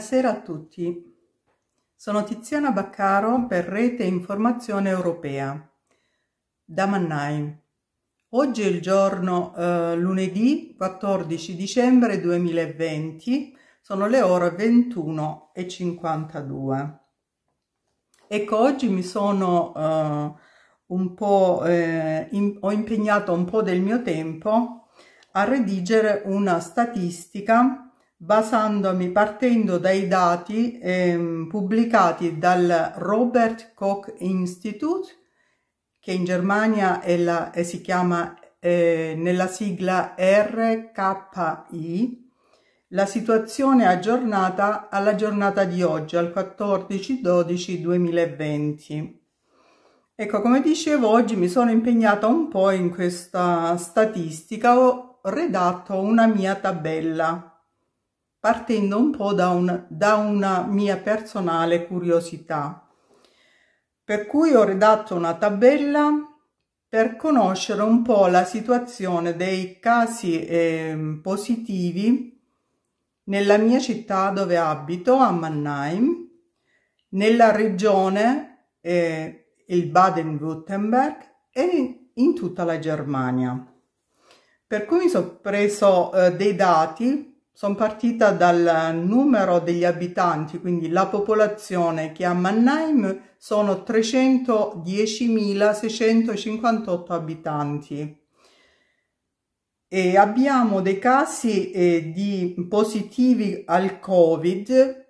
Buonasera a tutti. Sono Tiziana Baccaro per Rete Informazione Europea da Mannheim. Oggi è il giorno eh, lunedì 14 dicembre 2020, sono le ore 21.52. Ecco, oggi mi sono eh, un po' eh, in, ho impegnato un po' del mio tempo a redigere una statistica basandomi partendo dai dati eh, pubblicati dal Robert Koch Institute, che in Germania la, eh, si chiama eh, nella sigla RKI, la situazione aggiornata alla giornata di oggi, al 14-12-2020. Ecco, come dicevo, oggi mi sono impegnata un po' in questa statistica, ho redatto una mia tabella partendo un po' da, un, da una mia personale curiosità. Per cui ho redatto una tabella per conoscere un po' la situazione dei casi eh, positivi nella mia città dove abito, a Mannheim, nella regione eh, il Baden-Württemberg e in tutta la Germania. Per cui mi sono preso eh, dei dati sono partita dal numero degli abitanti, quindi la popolazione che a Mannheim sono 310.658 abitanti. E abbiamo dei casi eh, di positivi al Covid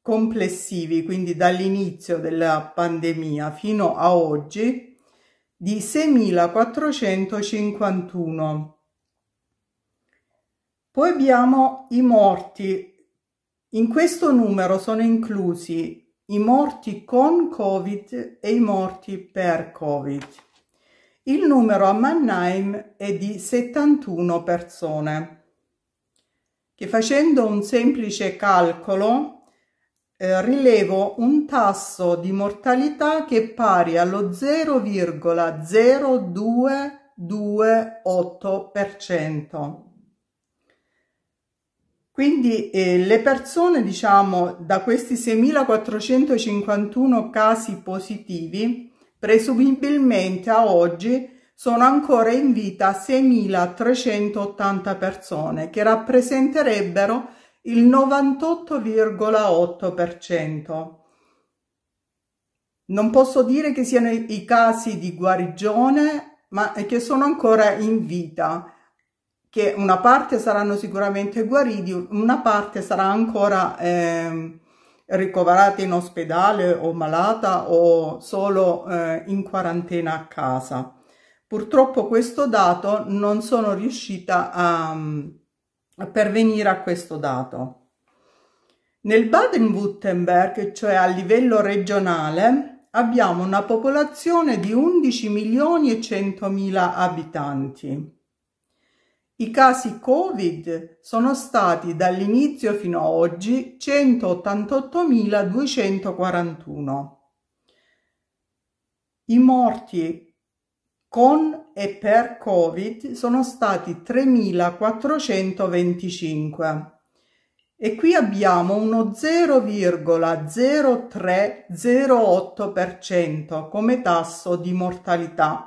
complessivi, quindi dall'inizio della pandemia fino a oggi, di 6.451 poi abbiamo i morti. In questo numero sono inclusi i morti con Covid e i morti per Covid. Il numero a Mannheim è di 71 persone, che facendo un semplice calcolo eh, rilevo un tasso di mortalità che è pari allo 0,0228%. Quindi eh, le persone, diciamo, da questi 6.451 casi positivi, presumibilmente a oggi sono ancora in vita 6.380 persone, che rappresenterebbero il 98,8%. Non posso dire che siano i casi di guarigione, ma che sono ancora in vita, che una parte saranno sicuramente guariti, una parte sarà ancora eh, ricoverata in ospedale o malata o solo eh, in quarantena a casa. Purtroppo questo dato non sono riuscita a, a pervenire a questo dato. Nel Baden-Württemberg, cioè a livello regionale, abbiamo una popolazione di 11 milioni e 100 mila abitanti i casi Covid sono stati dall'inizio fino ad oggi 188.241. I morti con e per Covid sono stati 3.425. E qui abbiamo uno 0,0308% come tasso di mortalità.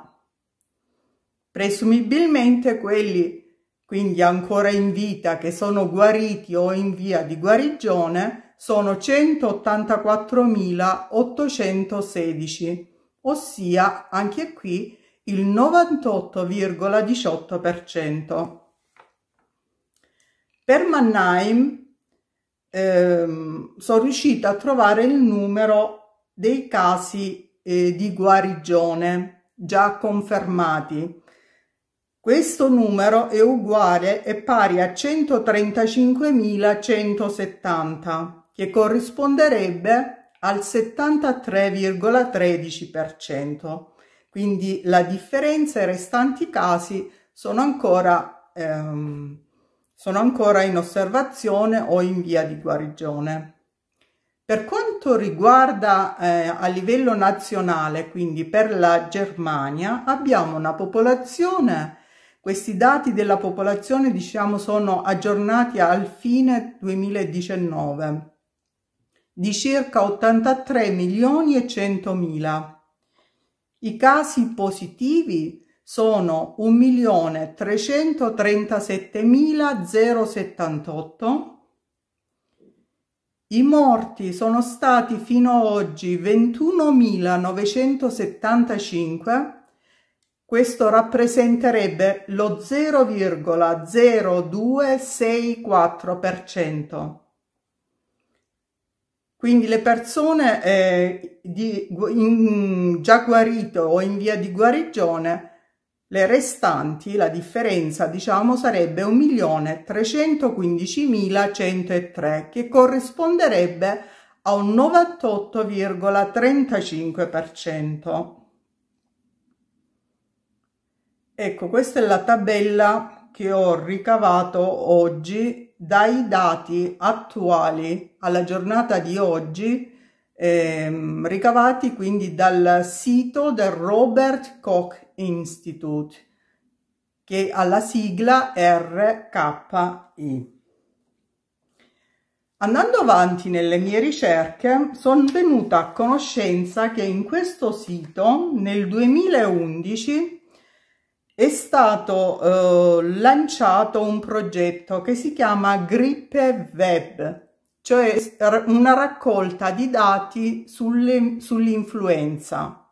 Presumibilmente quelli quindi ancora in vita, che sono guariti o in via di guarigione, sono 184.816, ossia anche qui il 98,18%. Per Mannheim ehm, sono riuscita a trovare il numero dei casi eh, di guarigione già confermati questo numero è uguale e pari a 135.170, che corrisponderebbe al 73,13%. Quindi la differenza e i restanti casi sono ancora, ehm, sono ancora in osservazione o in via di guarigione. Per quanto riguarda eh, a livello nazionale, quindi per la Germania, abbiamo una popolazione questi dati della popolazione diciamo, sono aggiornati al fine 2019 di circa 83 milioni e 100 mila. I casi positivi sono 1 milione 337 mila 1.337.078. I morti sono stati fino ad oggi 21.975 questo rappresenterebbe lo 0,0264%. Quindi le persone eh, di, in, già guarite o in via di guarigione, le restanti, la differenza diciamo sarebbe 1.315.103 che corrisponderebbe a un 98,35%. Ecco, questa è la tabella che ho ricavato oggi dai dati attuali alla giornata di oggi, ehm, ricavati quindi dal sito del Robert Koch Institute, che ha la sigla RKI. Andando avanti nelle mie ricerche, sono venuta a conoscenza che in questo sito nel 2011 è stato eh, lanciato un progetto che si chiama Grippe Web, cioè una raccolta di dati sull'influenza.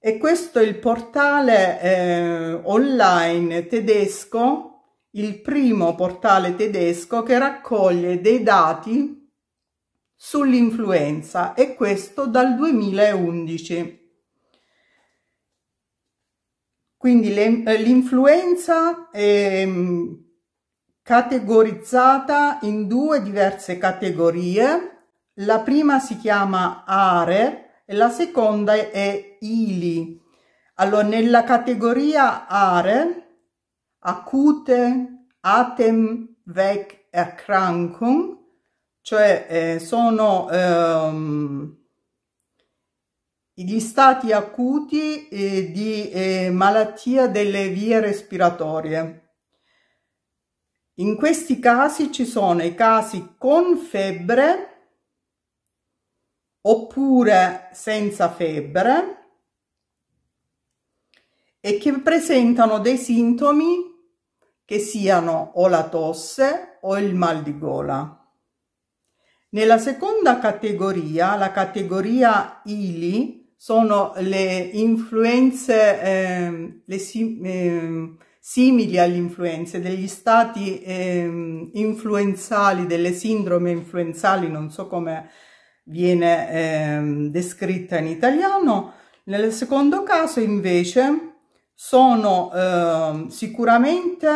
e questo è il portale eh, online tedesco, il primo portale tedesco che raccoglie dei dati sull'influenza e questo dal 2011. Quindi eh, l'influenza è mm, categorizzata in due diverse categorie. La prima si chiama are e la seconda è ili. Allora, nella categoria are, acute, atem, vec erkrankung, cioè eh, sono ehm, gli stati acuti eh, di eh, malattia delle vie respiratorie. In questi casi ci sono i casi con febbre oppure senza febbre e che presentano dei sintomi che siano o la tosse o il mal di gola. Nella seconda categoria, la categoria ILI, sono le influenze, eh, le sim, eh, simili alle influenze, degli stati eh, influenzali, delle sindrome influenzali, non so come viene ehm, descritta in italiano. Nel secondo caso invece sono ehm, sicuramente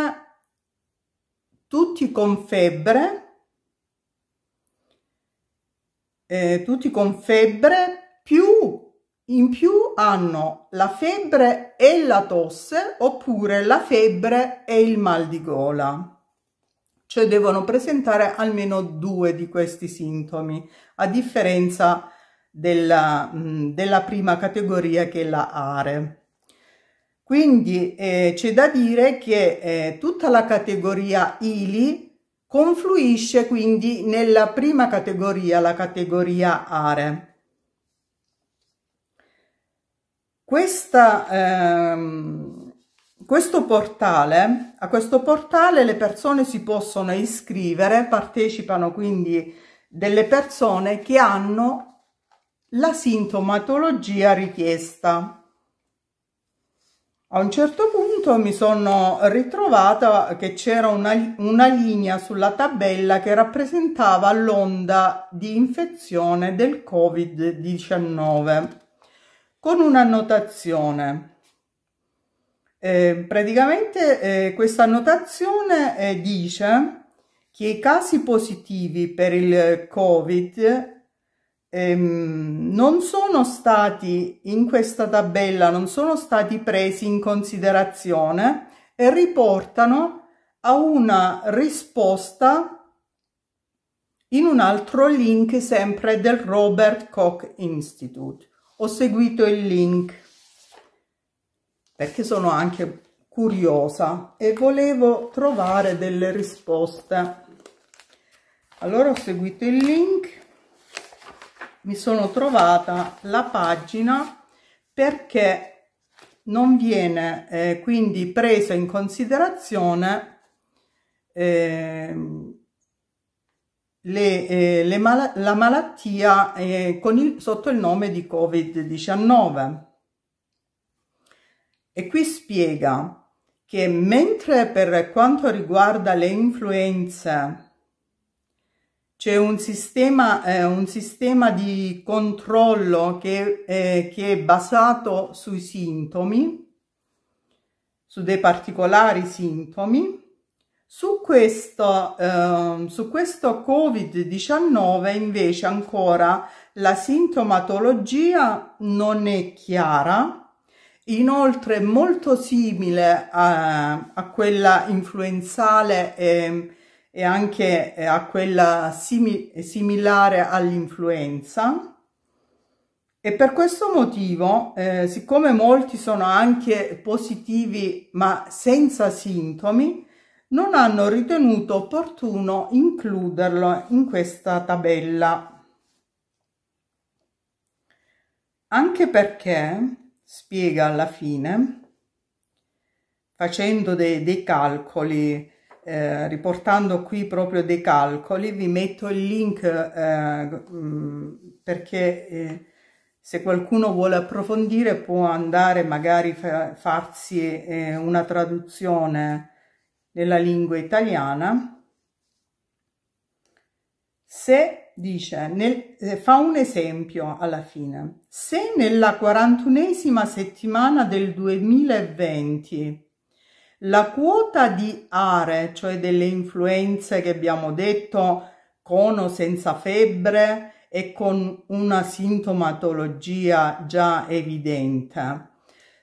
tutti con febbre, eh, tutti con febbre più in più hanno la febbre e la tosse oppure la febbre e il mal di gola. Cioè devono presentare almeno due di questi sintomi, a differenza della, mm, della prima categoria che è la are. Quindi eh, c'è da dire che eh, tutta la categoria ILI confluisce quindi nella prima categoria, la categoria ARE. Questa, ehm, questo portale, a questo portale le persone si possono iscrivere, partecipano quindi delle persone che hanno la sintomatologia richiesta. A un certo punto mi sono ritrovata che c'era una, una linea sulla tabella che rappresentava l'onda di infezione del Covid-19 con un'annotazione. Eh, praticamente eh, questa annotazione eh, dice che i casi positivi per il Covid ehm, non sono stati in questa tabella, non sono stati presi in considerazione e riportano a una risposta in un altro link sempre del Robert Koch Institute ho seguito il link perché sono anche curiosa e volevo trovare delle risposte allora ho seguito il link mi sono trovata la pagina perché non viene eh, quindi presa in considerazione eh, le, eh, le mal la malattia eh, il, sotto il nome di Covid-19. E qui spiega che mentre per quanto riguarda le influenze c'è un, eh, un sistema, di controllo che, eh, che è basato sui sintomi, su dei particolari sintomi, su questo, eh, su questo Covid-19 invece ancora la sintomatologia non è chiara, inoltre molto simile a, a quella influenzale e, e, anche a quella simi, similare all'influenza. E per questo motivo, eh, siccome molti sono anche positivi ma senza sintomi, non hanno ritenuto opportuno includerlo in questa tabella. Anche perché, spiega alla fine, facendo dei, dei calcoli, eh, riportando qui proprio dei calcoli, vi metto il link eh, mm, perché eh, se qualcuno vuole approfondire può andare magari fa, farsi eh, una traduzione nella lingua italiana, se dice, nel, eh, fa un esempio alla fine, se nella 41esima settimana del 2020 la quota di are, cioè delle influenze che abbiamo detto con o senza febbre e con una sintomatologia già evidente,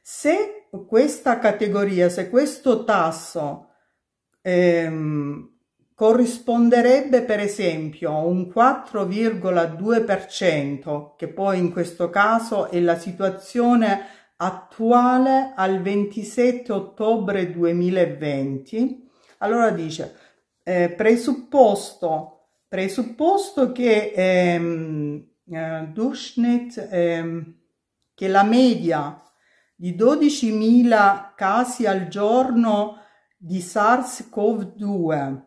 se questa categoria, se questo tasso ehm, corrisponderebbe per esempio a un 4,2%, che poi in questo caso è la situazione attuale al 27 ottobre 2020. Allora dice, eh, presupposto, presupposto che, ehm, eh, Durchschnitt, ehm, che la media di 12.000 casi al giorno di SARS-CoV-2.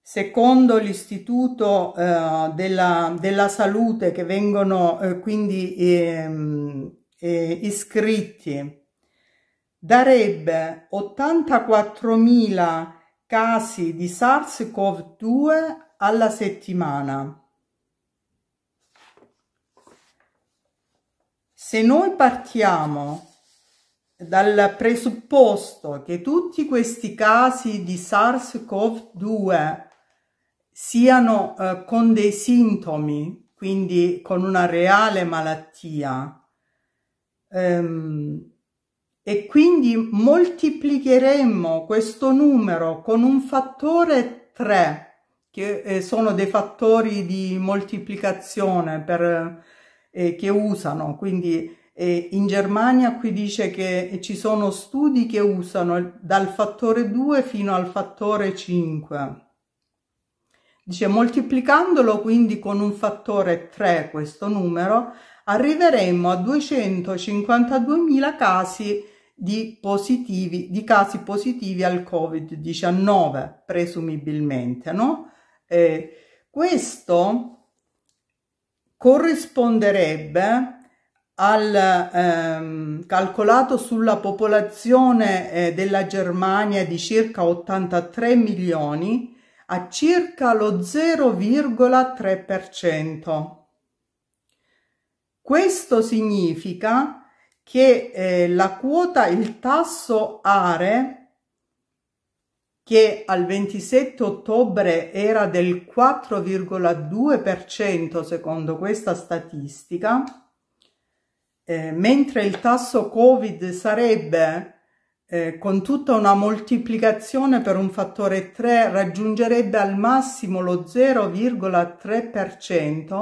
Secondo l'Istituto eh, della, della, Salute che vengono eh, quindi ehm, eh, iscritti, darebbe 84.000 casi di SARS-CoV-2 alla settimana. Se noi partiamo dal presupposto che tutti questi casi di SARS-CoV-2 siano eh, con dei sintomi, quindi con una reale malattia, ehm, e quindi moltiplicheremmo questo numero con un fattore 3, che eh, sono dei fattori di moltiplicazione per, eh, che usano, quindi eh, in Germania qui dice che ci sono studi che usano dal fattore 2 fino al fattore 5. Dice moltiplicandolo quindi con un fattore 3 questo numero arriveremo a 252.000 casi di, positivi, di casi positivi al Covid-19 presumibilmente, no? Eh, questo corrisponderebbe al, ehm, calcolato sulla popolazione eh, della Germania di circa 83 milioni a circa lo 0,3%. Questo significa che eh, la quota, il tasso ARE, che al 27 ottobre era del 4,2% secondo questa statistica, eh, mentre il tasso Covid sarebbe eh, con tutta una moltiplicazione per un fattore 3 raggiungerebbe al massimo lo 0,3%,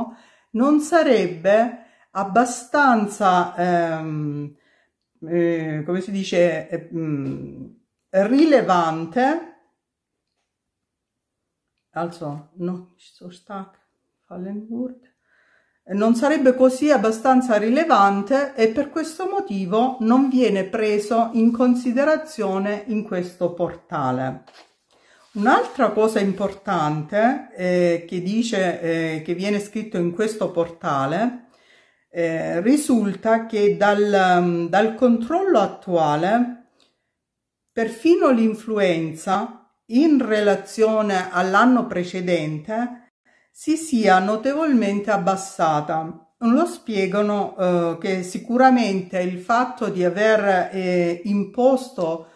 non sarebbe abbastanza, ehm, eh, come si dice, eh, mm, rilevante. Also, no, sto stacco, Fallenburg non sarebbe così abbastanza rilevante e per questo motivo non viene preso in considerazione in questo portale. Un'altra cosa importante eh, che dice eh, che viene scritto in questo portale eh, risulta che dal, mm, dal controllo attuale perfino l'influenza in relazione all'anno precedente si sia notevolmente abbassata. Lo spiegano eh, che sicuramente il fatto di aver eh, imposto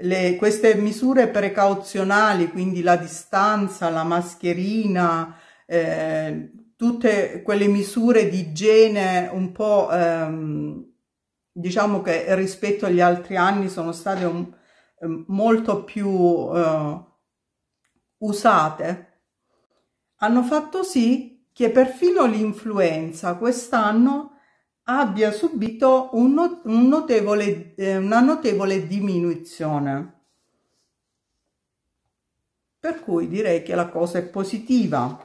le, queste misure precauzionali, quindi la distanza, la mascherina, eh, tutte quelle misure di igiene un po' ehm, diciamo che rispetto agli altri anni sono state un, ehm, molto più eh, usate hanno fatto sì che perfino l'influenza quest'anno abbia subito un not un notevole, eh, una notevole diminuzione. Per cui direi che la cosa è positiva.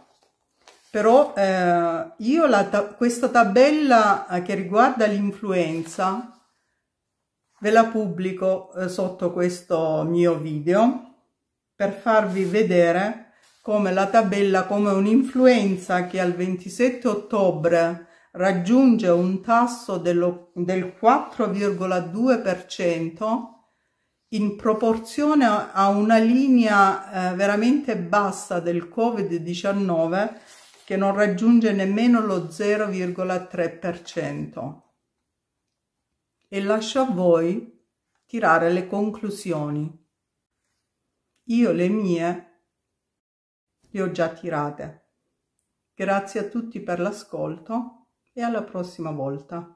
Però eh, io ta questa tabella eh, che riguarda l'influenza ve la pubblico eh, sotto questo mio video per farvi vedere come la tabella come un'influenza che al 27 ottobre raggiunge un tasso dello, del 4,2% in proporzione a una linea eh, veramente bassa del Covid-19 che non raggiunge nemmeno lo 0,3% e lascio a voi tirare le conclusioni. Io le mie le ho già tirate. Grazie a tutti per l'ascolto e alla prossima volta.